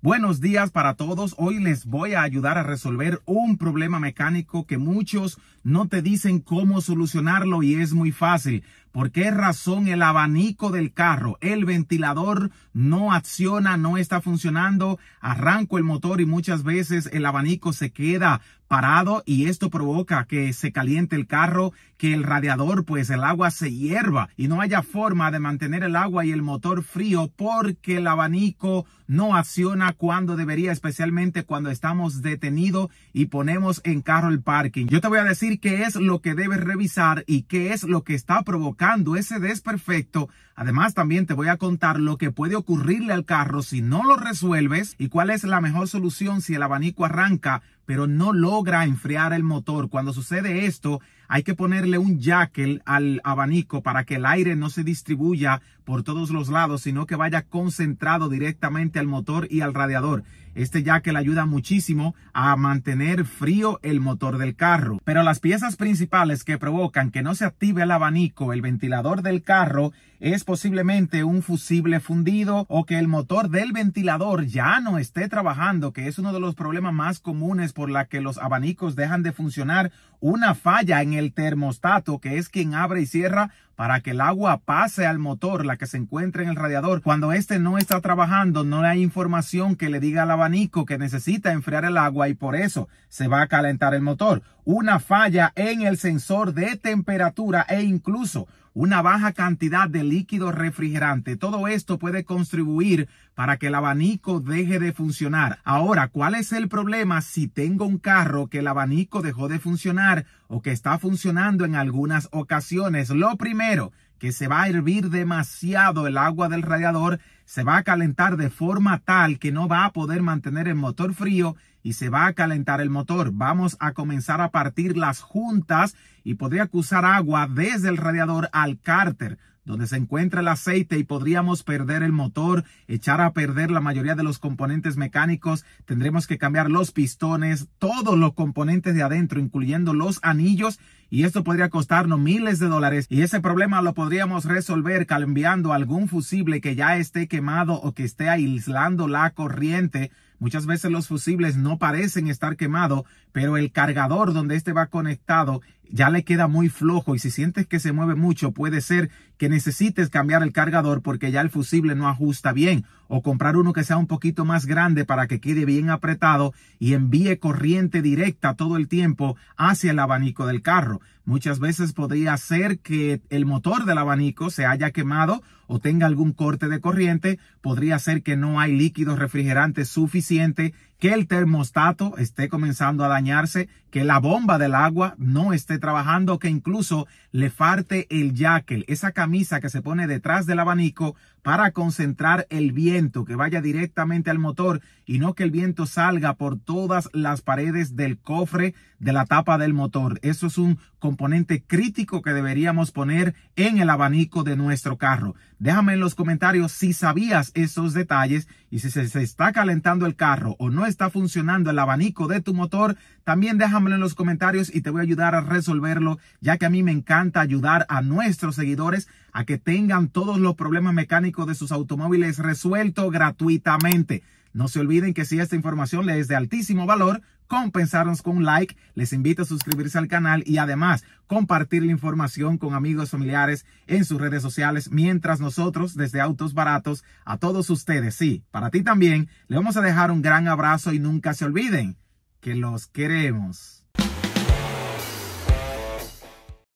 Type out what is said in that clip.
Buenos días para todos. Hoy les voy a ayudar a resolver un problema mecánico que muchos no te dicen cómo solucionarlo y es muy fácil, ¿Por qué razón el abanico del carro, el ventilador no acciona, no está funcionando? Arranco el motor y muchas veces el abanico se queda parado y esto provoca que se caliente el carro, que el radiador, pues el agua se hierva y no haya forma de mantener el agua y el motor frío porque el abanico no acciona cuando debería, especialmente cuando estamos detenidos y ponemos en carro el parking. Yo te voy a decir qué es lo que debes revisar y qué es lo que está provocando ese desperfecto. Además, también te voy a contar lo que puede ocurrirle al carro si no lo resuelves y cuál es la mejor solución si el abanico arranca pero no logra enfriar el motor. Cuando sucede esto, hay que ponerle un jackel al abanico para que el aire no se distribuya por todos los lados, sino que vaya concentrado directamente al motor y al radiador. Este le ayuda muchísimo a mantener frío el motor del carro. Pero las piezas principales que provocan que no se active el abanico, el ventilador del carro, es posiblemente un fusible fundido o que el motor del ventilador ya no esté trabajando, que es uno de los problemas más comunes por la que los abanicos dejan de funcionar, una falla en el termostato, que es quien abre y cierra para que el agua pase al motor, la que se encuentra en el radiador. Cuando este no está trabajando, no hay información que le diga al abanico que necesita enfriar el agua y por eso se va a calentar el motor. Una falla en el sensor de temperatura e incluso una baja cantidad de líquido refrigerante. Todo esto puede contribuir para que el abanico deje de funcionar. Ahora, ¿cuál es el problema si tengo un carro que el abanico dejó de funcionar o que está funcionando en algunas ocasiones? Lo primero, que se va a hervir demasiado el agua del radiador, se va a calentar de forma tal que no va a poder mantener el motor frío y se va a calentar el motor. Vamos a comenzar a partir las juntas y podría acusar agua desde el radiador al cárter donde se encuentra el aceite y podríamos perder el motor, echar a perder la mayoría de los componentes mecánicos, tendremos que cambiar los pistones, todos los componentes de adentro, incluyendo los anillos y esto podría costarnos miles de dólares y ese problema lo podríamos resolver cambiando algún fusible que ya esté quemado o que esté aislando la corriente. Muchas veces los fusibles no parecen estar quemados, pero el cargador donde este va conectado ya le queda muy flojo y si sientes que se mueve mucho puede ser que necesites cambiar el cargador porque ya el fusible no ajusta bien o comprar uno que sea un poquito más grande para que quede bien apretado y envíe corriente directa todo el tiempo hacia el abanico del carro. Muchas veces podría ser que el motor del abanico se haya quemado o tenga algún corte de corriente, podría ser que no hay líquido refrigerante suficiente, que el termostato esté comenzando a dañarse, que la bomba del agua no esté trabajando, que incluso le falte el jackel, esa camisa que se pone detrás del abanico para concentrar el viento que vaya directamente al motor y no que el viento salga por todas las paredes del cofre de la tapa del motor. Eso es un componente crítico que deberíamos poner en el abanico de nuestro carro. Déjame en los comentarios si sabías esos detalles y si se, está calentando el carro o no está funcionando el abanico de tu motor, también déjamelo en los comentarios y te voy a ayudar a resolverlo, ya que a mí me encanta ayudar a nuestros seguidores a que tengan todos los problemas mecánicos de sus automóviles resueltos gratuitamente. No se olviden que si esta información les es de altísimo valor, compensarnos con un like. Les invito a suscribirse al canal y además compartir la información con amigos familiares en sus redes sociales mientras nosotros desde Autos Baratos a todos ustedes, sí, para ti también, le vamos a dejar un gran abrazo y nunca se olviden que los queremos.